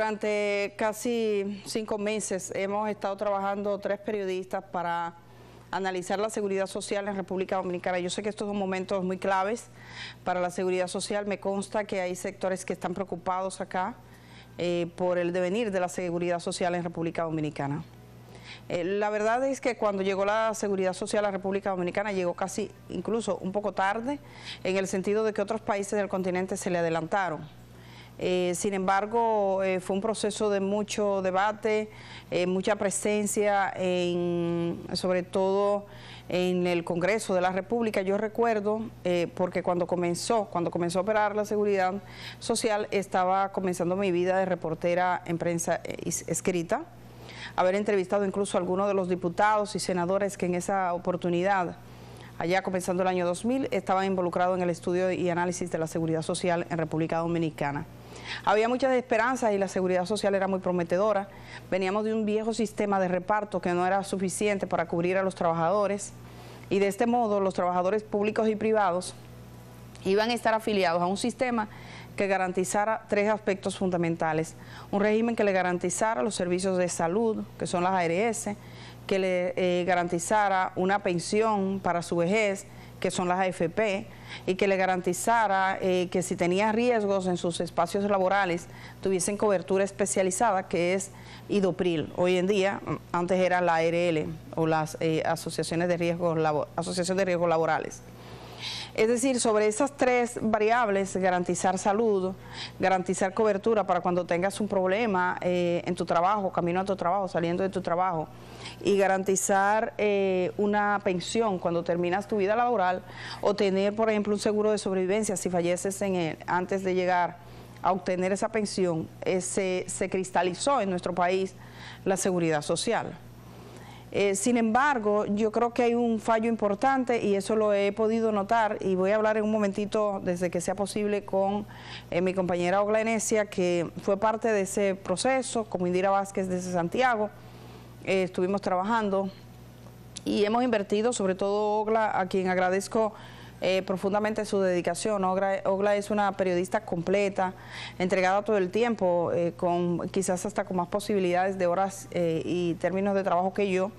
Durante casi cinco meses hemos estado trabajando tres periodistas para analizar la seguridad social en República Dominicana. Yo sé que estos son momentos muy claves para la seguridad social. Me consta que hay sectores que están preocupados acá eh, por el devenir de la seguridad social en República Dominicana. Eh, la verdad es que cuando llegó la seguridad social a la República Dominicana llegó casi incluso un poco tarde en el sentido de que otros países del continente se le adelantaron. Eh, sin embargo, eh, fue un proceso de mucho debate, eh, mucha presencia, sobre todo en el Congreso de la República. Yo recuerdo, porque cuando comenzó, cuando comenzó a operar la seguridad social, estaba comenzando mi vida de reportera en prensa escrita, haber entrevistado incluso a algunos de los diputados y senadores que en esa oportunidad allá comenzando el año 2000, estaban involucrados en el estudio y análisis de la seguridad social en República Dominicana. Había muchas esperanzas y la seguridad social era muy prometedora. Veníamos de un viejo sistema de reparto que no era suficiente para cubrir a los trabajadores y de este modo los trabajadores públicos y privados iban a estar afiliados a un sistema que garantizara tres aspectos fundamentales. Un régimen que le garantizara los servicios de salud, que son las ARS, que le eh, garantizara una pensión para su vejez, que son las AFP, y que le garantizara eh, que si tenía riesgos en sus espacios laborales, tuviesen cobertura especializada, que es IDOPRIL. Hoy en día, antes era la ARL, o las eh, asociaciones de riesgos, asociación de riesgos laborales. Es decir, sobre esas tres variables, garantizar salud, garantizar cobertura para cuando tengas un problema eh, en tu trabajo, camino a tu trabajo, saliendo de tu trabajo, y garantizar eh, una pensión cuando terminas tu vida laboral, o tener, por ejemplo, un seguro de sobrevivencia si falleces en él antes de llegar a obtener esa pensión, eh, se cristalizó en nuestro país la seguridad social. Eh, sin embargo, yo creo que hay un fallo importante y eso lo he podido notar y voy a hablar en un momentito desde que sea posible con eh, mi compañera Ogla Enesia, que fue parte de ese proceso, como Indira Vázquez desde Santiago, eh, estuvimos trabajando y hemos invertido, sobre todo Ogla, a quien agradezco eh, profundamente su dedicación. Ogla, es una periodista completa, entregada todo el tiempo, eh, con quizás hasta con más posibilidades de horas eh, y términos de trabajo que yo,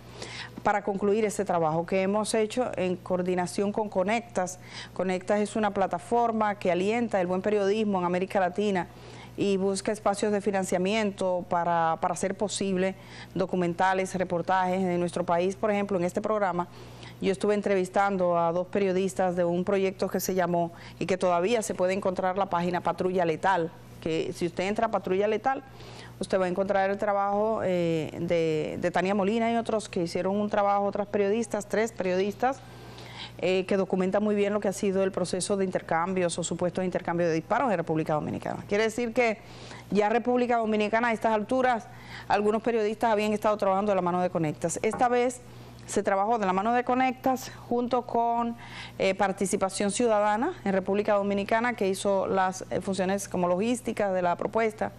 para concluir este trabajo que hemos hecho en coordinación con Conectas. Conectas es una plataforma que alienta el buen periodismo en América Latina y busca espacios de financiamiento para, para hacer posible documentales, reportajes. En nuestro país, por ejemplo, en este programa yo estuve entrevistando a dos periodistas de un proyecto que se llamó y que todavía se puede encontrar la página Patrulla Letal, que si usted entra a Patrulla Letal, usted va a encontrar el trabajo eh, de, Tania Molina y otros que hicieron un trabajo, otras periodistas, tres periodistas, eh, que documenta muy bien lo que ha sido el proceso de intercambios o supuestos intercambio de disparos en República Dominicana. Quiere decir que ya República Dominicana a estas alturas, algunos periodistas habían estado trabajando de la mano de Conectas. Esta vez se trabajó de la mano de Conectas junto con eh, Participación Ciudadana en República Dominicana que hizo las eh, funciones como logísticas de la propuesta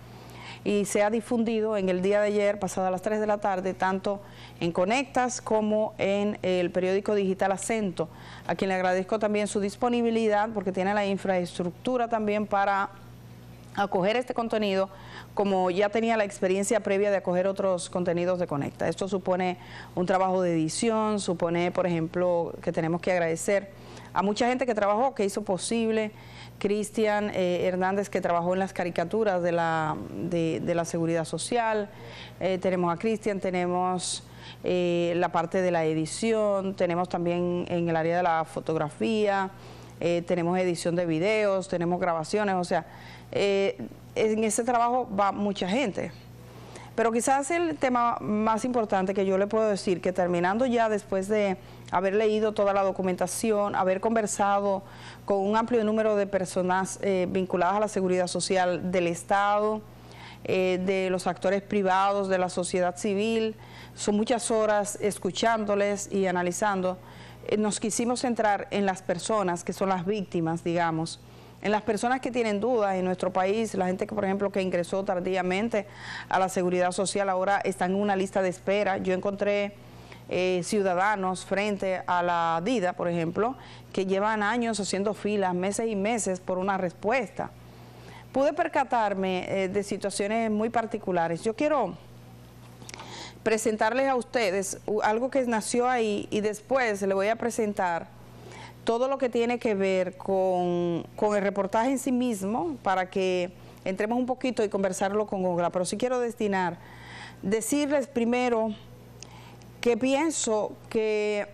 y se ha difundido en el día de ayer, pasadas las 3 de la tarde, tanto en Conectas como en el periódico digital Acento, a quien le agradezco también su disponibilidad porque tiene la infraestructura también para acoger este contenido como ya tenía la experiencia previa de acoger otros contenidos de Conecta. Esto supone un trabajo de edición, supone, por ejemplo, que tenemos que agradecer a mucha gente que trabajó, que hizo posible, Cristian eh, Hernández que trabajó en las caricaturas de la, de, la seguridad social, eh, tenemos a Cristian, tenemos eh, la parte de la edición, tenemos también en el área de la fotografía, eh, tenemos edición de videos, tenemos grabaciones, o sea, eh, en ese trabajo va mucha gente. Pero quizás el tema más importante que yo le puedo decir, que terminando ya después de haber leído toda la documentación, haber conversado con un amplio número de personas eh, vinculadas a la seguridad social del Estado, de los actores privados, de la sociedad civil, son muchas horas escuchándoles y analizando. Eh, nos quisimos centrar en las personas que son las víctimas, digamos, en las personas que tienen dudas en nuestro país, la gente que, por ejemplo, que ingresó tardíamente a la seguridad social ahora está en una lista de espera. Yo encontré eh, ciudadanos frente a la DIDA, por ejemplo, que llevan años haciendo filas, meses y meses por una respuesta. Pude percatarme eh, de situaciones muy particulares. Yo quiero presentarles a ustedes algo que nació ahí y después le voy a presentar todo lo que tiene que ver con, con el reportaje en sí mismo para que entremos un poquito y conversarlo con Ogla. Pero sí quiero destinar, decirles primero que pienso que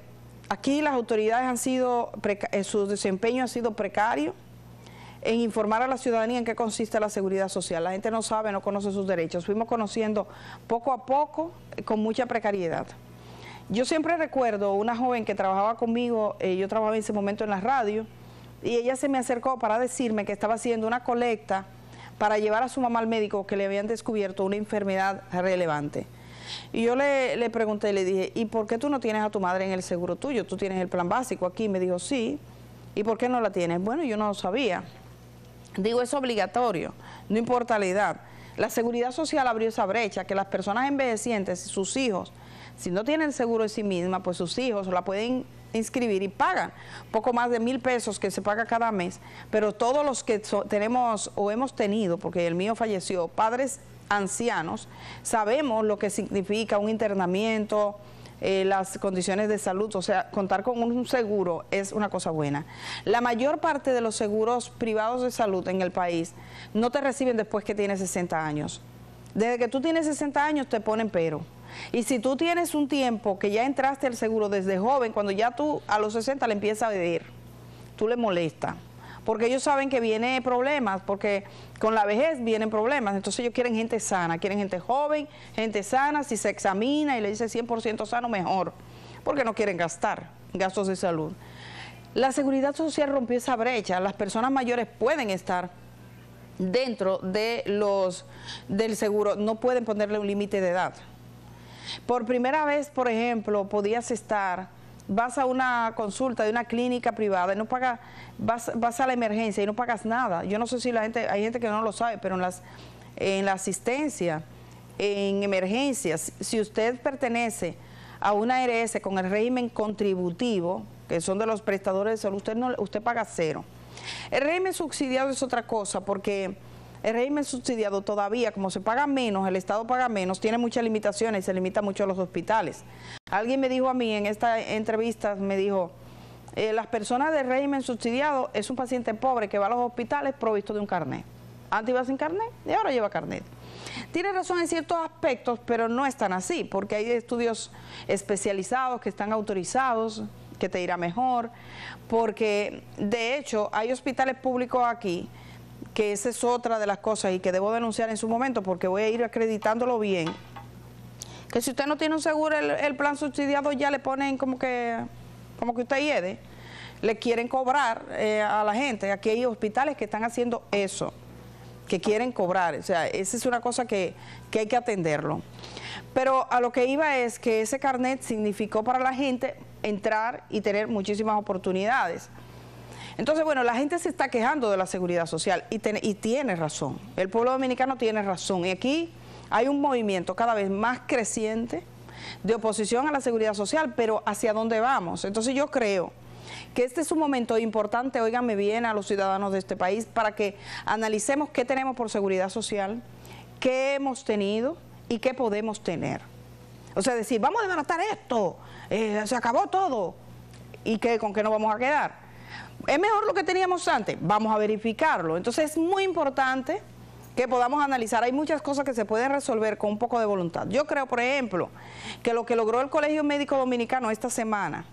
aquí las autoridades han sido, eh, su desempeño ha sido precario, en informar a la ciudadanía en qué consiste la seguridad social. La gente no sabe, no conoce sus derechos. Fuimos conociendo poco a poco eh, con mucha precariedad. Yo siempre recuerdo una joven que trabajaba conmigo, eh, yo trabajaba en ese momento en la radio, y ella se me acercó para decirme que estaba haciendo una colecta para llevar a su mamá al médico que le habían descubierto una enfermedad relevante. Y yo le, le, pregunté, le dije, ¿y por qué tú no tienes a tu madre en el seguro tuyo? ¿Tú tienes el plan básico aquí? Me dijo, sí. ¿Y por qué no la tienes? Bueno, yo no lo sabía. Digo, es obligatorio, no importa la edad. La seguridad social abrió esa brecha, que las personas envejecientes, sus hijos, si no tienen seguro de sí misma, pues sus hijos la pueden inscribir y pagan poco más de mil pesos que se paga cada mes, pero todos los que tenemos o hemos tenido, porque el mío falleció, padres ancianos, sabemos lo que significa un internamiento, eh, las condiciones de salud, o sea, contar con un seguro es una cosa buena. La mayor parte de los seguros privados de salud en el país no te reciben después que tienes 60 años. Desde que tú tienes 60 años te ponen pero. Y si tú tienes un tiempo que ya entraste al seguro desde joven, cuando ya tú a los 60 le empiezas a pedir, tú le molestas porque ellos saben que viene problemas, porque con la vejez vienen problemas, entonces ellos quieren gente sana, quieren gente joven, gente sana, si se examina y le dice 100% sano, mejor, porque no quieren gastar gastos de salud. La seguridad social rompió esa brecha, las personas mayores pueden estar dentro de los del seguro, no pueden ponerle un límite de edad. Por primera vez, por ejemplo, podías estar vas a una consulta de una clínica privada y no pagas, vas, vas a la emergencia y no pagas nada. Yo no sé si la gente, hay gente que no lo sabe, pero en, las, en la asistencia, en emergencias, si usted pertenece a una ARS con el régimen contributivo, que son de los prestadores de salud, usted, no, usted paga cero. El régimen subsidiado es otra cosa porque el régimen subsidiado todavía, como se paga menos, el Estado paga menos, tiene muchas limitaciones, y se limita mucho a los hospitales. Alguien me dijo a mí en esta entrevista, me dijo, eh, las personas del régimen subsidiado es un paciente pobre que va a los hospitales provisto de un carnet. Antes iba sin carnet y ahora lleva carnet. Tiene razón en ciertos aspectos, pero no es tan así, porque hay estudios especializados que están autorizados, que te irá mejor, porque de hecho hay hospitales públicos aquí que esa es otra de las cosas y que debo denunciar en su momento porque voy a ir acreditándolo bien, que si usted no tiene un seguro, el, plan subsidiado ya le ponen como que, como que usted hiede, le quieren cobrar eh, a la gente. Aquí hay hospitales que están haciendo eso, que quieren cobrar. O sea, esa es una cosa que, que hay que atenderlo. Pero a lo que iba es que ese carnet significó para la gente entrar y tener muchísimas oportunidades. Entonces, bueno, la gente se está quejando de la seguridad social y, y tiene razón. El pueblo dominicano tiene razón. Y aquí hay un movimiento cada vez más creciente de oposición a la seguridad social, pero ¿hacia dónde vamos? Entonces yo creo que este es un momento importante, óiganme bien a los ciudadanos de este país, para que analicemos qué tenemos por seguridad social, qué hemos tenido y qué podemos tener. O sea, decir, vamos a desbaratar esto, eh, se acabó todo, y qué, con qué nos vamos a quedar. ¿Es mejor lo que teníamos antes? Vamos a verificarlo. Entonces es muy importante que podamos analizar. Hay muchas cosas que se pueden resolver con un poco de voluntad. Yo creo, por ejemplo, que lo que logró el Colegio Médico Dominicano esta semana,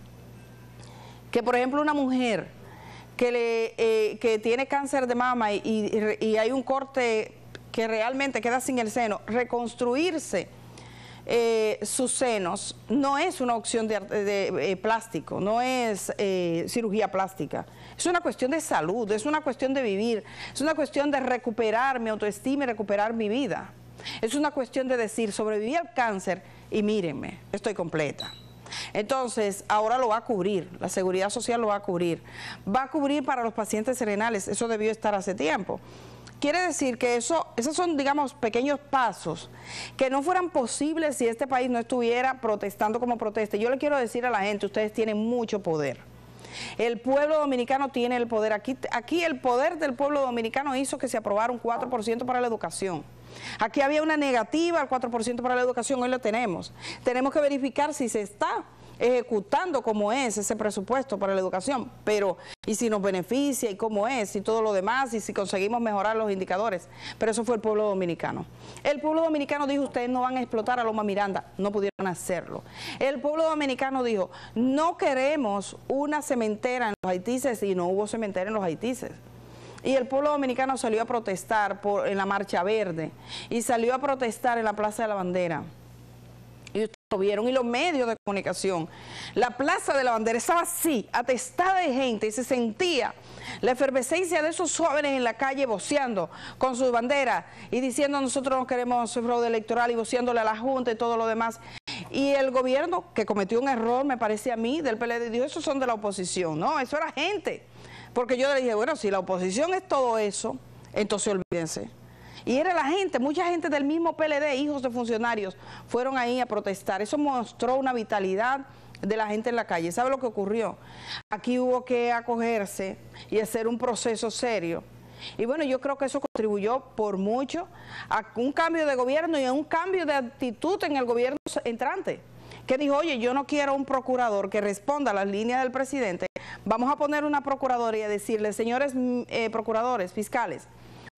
que por ejemplo una mujer que, le, eh, tiene cáncer de mama y, hay un corte que realmente queda sin el seno, reconstruirse eh, sus senos no es una opción de, eh, plástico, no es cirugía plástica. Es una cuestión de salud, es una cuestión de vivir, es una cuestión de recuperar mi autoestima y recuperar mi vida. Es una cuestión de decir, sobreviví al cáncer y mírenme, estoy completa. Entonces, ahora lo va a cubrir, la seguridad social lo va a cubrir. Va a cubrir para los pacientes serenales, eso debió estar hace tiempo. Quiere decir que eso, esos son, digamos, pequeños pasos que no fueran posibles si este país no estuviera protestando como protesta. Yo le quiero decir a la gente, ustedes tienen mucho poder. El pueblo dominicano tiene el poder. Aquí, aquí el poder del pueblo dominicano hizo que se aprobara un 4% para la educación. Aquí había una negativa al 4% para la educación, hoy lo tenemos. Tenemos que verificar si se está ejecutando como es ese presupuesto para la educación, pero y si nos beneficia y cómo es y todo lo demás y si conseguimos mejorar los indicadores, pero eso fue el pueblo dominicano. El pueblo dominicano dijo, ustedes no van a explotar a Loma Miranda, no pudieron hacerlo. El pueblo dominicano dijo, no queremos una cementera en los haitises y no hubo cementera en los haitices. Y el pueblo dominicano salió a protestar por, en la Marcha Verde y salió a protestar en la Plaza de la Bandera vieron y los medios de comunicación. La Plaza de la Bandera estaba así, atestada de gente y se sentía la efervescencia de esos jóvenes en la calle voceando con sus banderas y diciendo nosotros no queremos fraude electoral y voceándole a la Junta y todo lo demás. Y el gobierno, que cometió un error, me parece a mí, del PLD, dijo, esos son de la oposición. No, eso era gente. Porque yo le dije, bueno, si la oposición es todo eso, entonces olvídense. Y era la gente, mucha gente del mismo PLD, hijos de funcionarios, fueron ahí a protestar. Eso mostró una vitalidad de la gente en la calle. ¿Sabe lo que ocurrió? Aquí hubo que acogerse y hacer un proceso serio. Y bueno, yo creo que eso contribuyó por mucho a un cambio de gobierno y a un cambio de actitud en el gobierno entrante, que dijo, oye, yo no quiero un procurador que responda a las líneas del presidente, vamos a poner una procuradora y a decirle, señores mm, eh, procuradores, fiscales,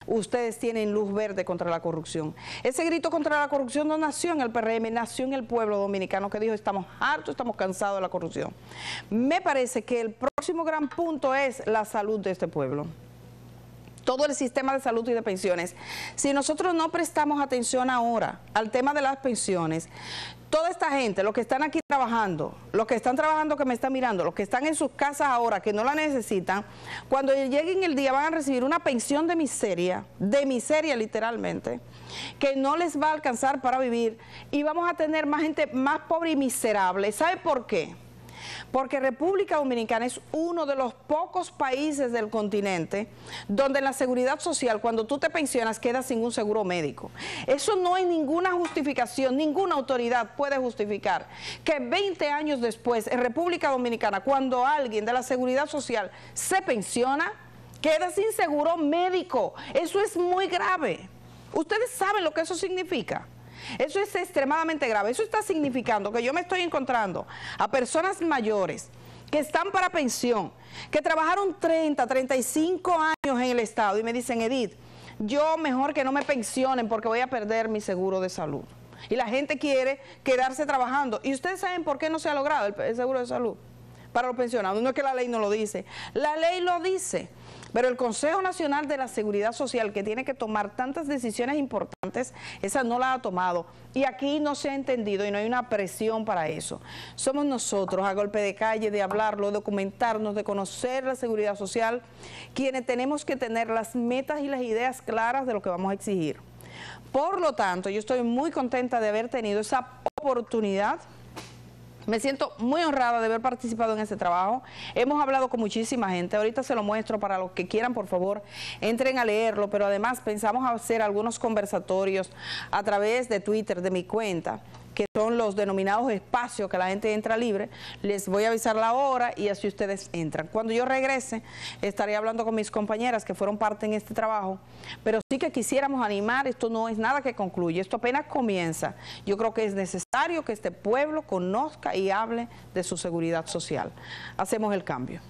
ustedes tienen luz verde contra la corrupción. Ese grito contra la corrupción no nació en el PRM, nació en el pueblo dominicano que dijo estamos hartos, estamos cansados de la corrupción. Me parece que el próximo gran punto es la salud de este pueblo todo el sistema de salud y de pensiones. Si nosotros no prestamos atención ahora al tema de las pensiones, toda esta gente, los que están aquí trabajando, los que están trabajando que me están mirando, los que están en sus casas ahora que no la necesitan, cuando lleguen el día van a recibir una pensión de miseria, de miseria literalmente, que no les va a alcanzar para vivir y vamos a tener más gente más pobre y miserable. ¿Sabe por qué? porque República Dominicana es uno de los pocos países del continente donde la seguridad social, cuando tú te pensionas, quedas sin un seguro médico. Eso no hay ninguna justificación, ninguna autoridad puede justificar que 20 años después, en República Dominicana, cuando alguien de la seguridad social se pensiona, queda sin seguro médico. Eso es muy grave. ¿Ustedes saben lo que eso significa? Eso es extremadamente grave. Eso está significando que yo me estoy encontrando a personas mayores que están para pensión, que trabajaron 30, 35 años en el Estado y me dicen, Edith, yo mejor que no me pensionen porque voy a perder mi seguro de salud. Y la gente quiere quedarse trabajando. ¿Y ustedes saben por qué no se ha logrado el, el seguro de salud? para los pensionados. No es que la ley no lo dice, la ley lo dice. Pero el Consejo Nacional de la Seguridad Social, que tiene que tomar tantas decisiones importantes, esa no la ha tomado. Y aquí no se ha entendido y no hay una presión para eso. Somos nosotros, a golpe de calle, de hablarlo, documentarnos, de conocer la seguridad social, quienes tenemos que tener las metas y las ideas claras de lo que vamos a exigir. Por lo tanto, yo estoy muy contenta de haber tenido esa oportunidad me siento muy honrada de haber participado en este trabajo. Hemos hablado con muchísima gente. Ahorita se lo muestro para los que quieran, por favor, entren a leerlo. Pero además pensamos hacer algunos conversatorios a través de Twitter, de mi cuenta que son los denominados espacios que la gente entra libre, les voy a avisar la hora y así ustedes entran. Cuando yo regrese, estaré hablando con mis compañeras que fueron parte en este trabajo, pero sí que quisiéramos animar, esto no es nada que concluye, esto apenas comienza. Yo creo que es necesario que este pueblo conozca y hable de su seguridad social. Hacemos el cambio.